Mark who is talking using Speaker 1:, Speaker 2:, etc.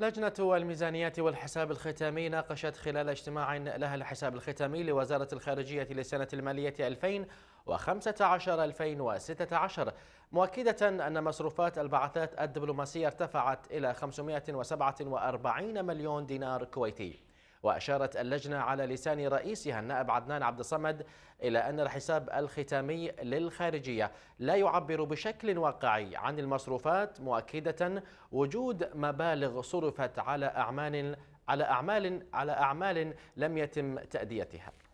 Speaker 1: لجنة الميزانيات والحساب الختامي ناقشت خلال اجتماع لها الحساب الختامي لوزارة الخارجية للسنة المالية 2015-2016 مؤكدة أن مصروفات البعثات الدبلوماسية ارتفعت إلى 547 مليون دينار كويتي وأشارت اللجنة على لسان رئيسها النائب عدنان عبد الصمد إلى أن الحساب الختامي للخارجية لا يعبر بشكل واقعي عن المصروفات مؤكدة وجود مبالغ صرفت على أعمال على أعمال على أعمال لم يتم تأديتها